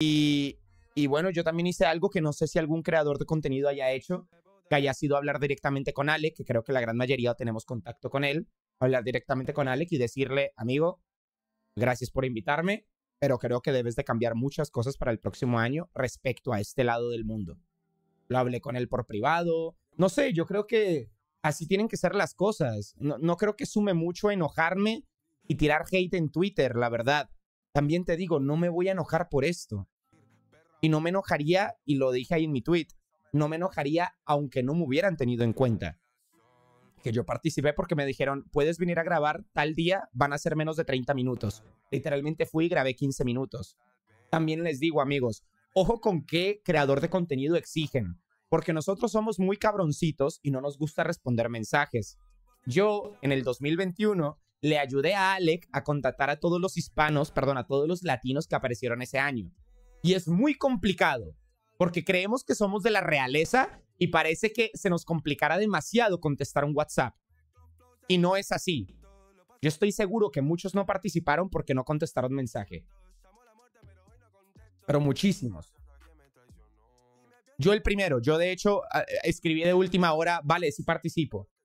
Y, bueno, yo también hice algo que no sé si algún creador de contenido haya hecho, que haya sido hablar directamente con Alec, que creo que la gran mayoría tenemos contacto con él, hablar directamente con Alec y decirle, amigo, gracias por invitarme, pero creo que debes de cambiar muchas cosas para el próximo año respecto a este lado del mundo. Lo hablé con él por privado, no sé, yo creo que así tienen que ser las cosas. No, no creo que sume mucho enojarme y tirar hate en Twitter, la verdad. También te digo, no me voy a enojar por esto. Y no me enojaría, y lo dije ahí en mi tweet, no me enojaría aunque no me hubieran tenido en cuenta. Que yo participé porque me dijeron, puedes venir a grabar tal día, van a ser menos de 30 minutos. Literalmente fui y grabé 15 minutos. También les digo, amigos, ojo con qué creador de contenido exigen, porque nosotros somos muy cabroncitos y no nos gusta responder mensajes. Yo, en el 2021, le ayudé a Alec a contactar a todos los hispanos, perdón, a todos los latinos que aparecieron ese año. Y es muy complicado, porque creemos que somos de la realeza y parece que se nos complicara demasiado contestar un WhatsApp. Y no es así. Yo estoy seguro que muchos no participaron porque no contestaron mensaje. Pero muchísimos. Yo el primero, yo de hecho escribí de última hora, vale, sí participo.